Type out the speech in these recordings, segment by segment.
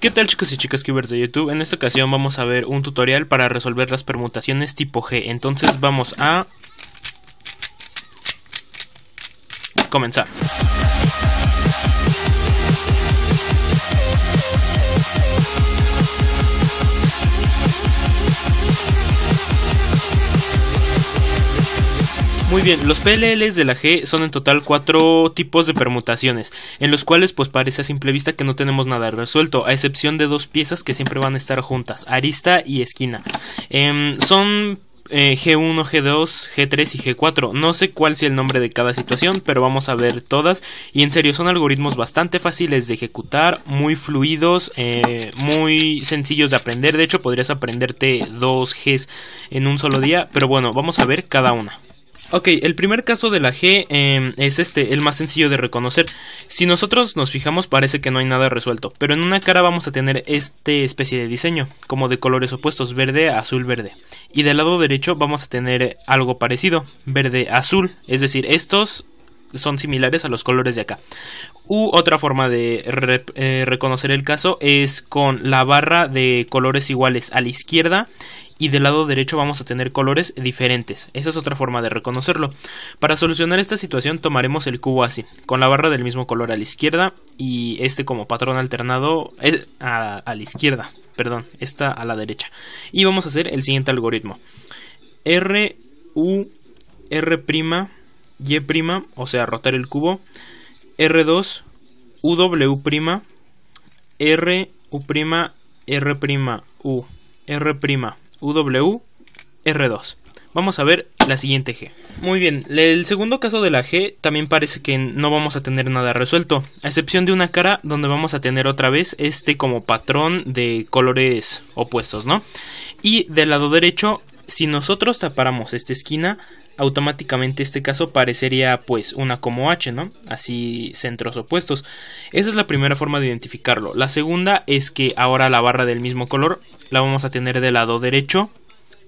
¿Qué tal chicos y chicas cubers de YouTube? En esta ocasión vamos a ver un tutorial para resolver las permutaciones tipo G. Entonces vamos a... Comenzar. Muy bien, los PLLs de la G son en total cuatro tipos de permutaciones, en los cuales pues parece a simple vista que no tenemos nada resuelto, a excepción de dos piezas que siempre van a estar juntas, arista y esquina. Em, son G1, G2, G3 y G4. No sé cuál sea el nombre de cada situación, pero vamos a ver todas. Y en serio, son algoritmos bastante fáciles de ejecutar, muy fluidos, eh, muy sencillos de aprender. De hecho, podrías aprenderte dos Gs en un solo día, pero bueno, vamos a ver cada una. Ok, el primer caso de la G em, es este, el más sencillo de reconocer. Si nosotros nos fijamos parece que no hay nada resuelto, pero en una cara vamos a tener este especie de diseño, como de colores opuestos, verde, azul, verde. Y del lado derecho vamos a tener algo parecido, verde, azul, es decir, estos son similares a los colores de acá. U otra forma de eh, reconocer el caso es con la barra de colores iguales a la izquierda y del lado derecho vamos a tener colores diferentes. Esa es otra forma de reconocerlo. Para solucionar esta situación tomaremos el cubo así, con la barra del mismo color a la izquierda y este como patrón alternado a, la izquierda, perdón, esta a la derecha. Y vamos a hacer el siguiente algoritmo. R, U, R', Y', o sea, rotar el cubo, R2, W', R, U', R', U, R', r 2 Vamos a ver la siguiente G. Muy bien, el segundo caso de la G también parece que no vamos a tener nada resuelto, a excepción de una cara donde vamos a tener otra vez este como patrón de colores opuestos, ¿no? Y del lado derecho, si nosotros tapáramos esta esquina, automáticamente este caso parecería pues una como H, ¿no? Así centros opuestos. Esa es la primera forma de identificarlo. La segunda es que ahora la barra del mismo color la vamos a tener del lado derecho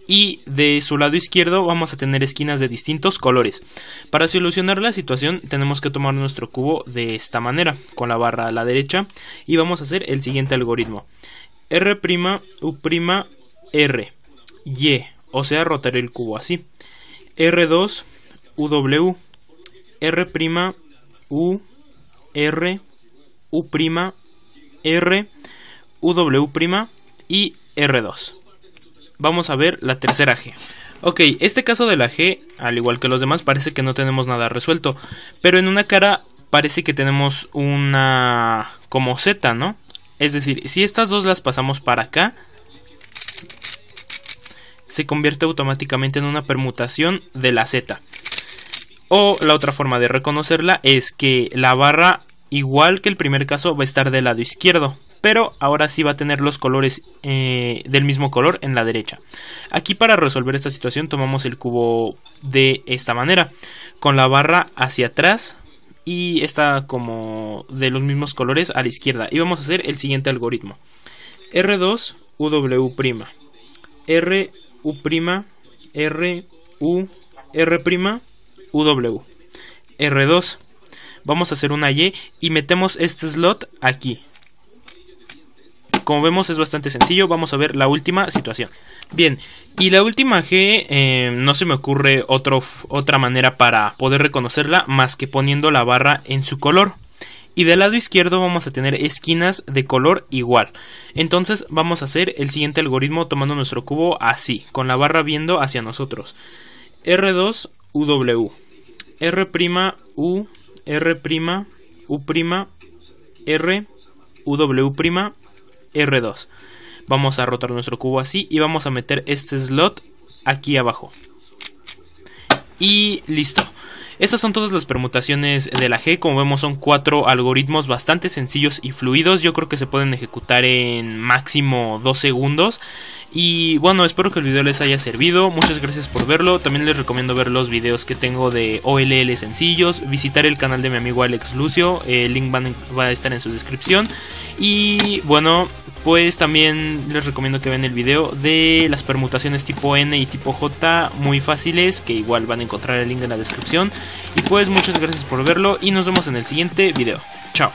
y de su lado izquierdo vamos a tener esquinas de distintos colores. Para solucionar la situación tenemos que tomar nuestro cubo de esta manera, con la barra a la derecha y vamos a hacer el siguiente algoritmo. R', U', R, Y, o sea rotar el cubo así. R2, w R', U, R, U', R, UW' y R2. Vamos a ver la tercera G. Ok, este caso de la G, al igual que los demás, parece que no tenemos nada resuelto. Pero en una cara parece que tenemos una como Z, ¿no? Es decir, si estas dos las pasamos para acá, se convierte automáticamente en una permutación de la Z. O la otra forma de reconocerla es que la barra, igual que el primer caso, va a estar del lado izquierdo pero ahora sí va a tener los colores eh, del mismo color en la derecha. Aquí para resolver esta situación tomamos el cubo de esta manera, con la barra hacia atrás y está como de los mismos colores a la izquierda. Y vamos a hacer el siguiente algoritmo. R2 UW', R, U', R, U, R', UW, R2. Vamos a hacer una Y y metemos este slot aquí como vemos es bastante sencillo. Vamos a ver la última situación. Bien, y la última G eh, no se me ocurre otra manera para poder reconocerla más que poniendo la barra en su color. Y del lado izquierdo vamos a tener esquinas de color igual. Entonces vamos a hacer el siguiente algoritmo tomando nuestro cubo así, con la barra viendo hacia nosotros. R2 UW. R' U, R', U', R, UW' R2. Vamos a rotar nuestro cubo así y vamos a meter este slot aquí abajo. Y listo. Estas son todas las permutaciones de la G, como vemos son cuatro algoritmos bastante sencillos y fluidos, yo creo que se pueden ejecutar en máximo dos segundos. Y bueno, espero que el video les haya servido, muchas gracias por verlo, también les recomiendo ver los videos que tengo de OLL sencillos, visitar el canal de mi amigo Alex Lucio, el link va a estar en su descripción. Y bueno, pues también les recomiendo que vean el video de las permutaciones tipo N y tipo J muy fáciles, que igual van a encontrar el link en la descripción. Y pues muchas gracias por verlo y nos vemos en el siguiente video. Chao.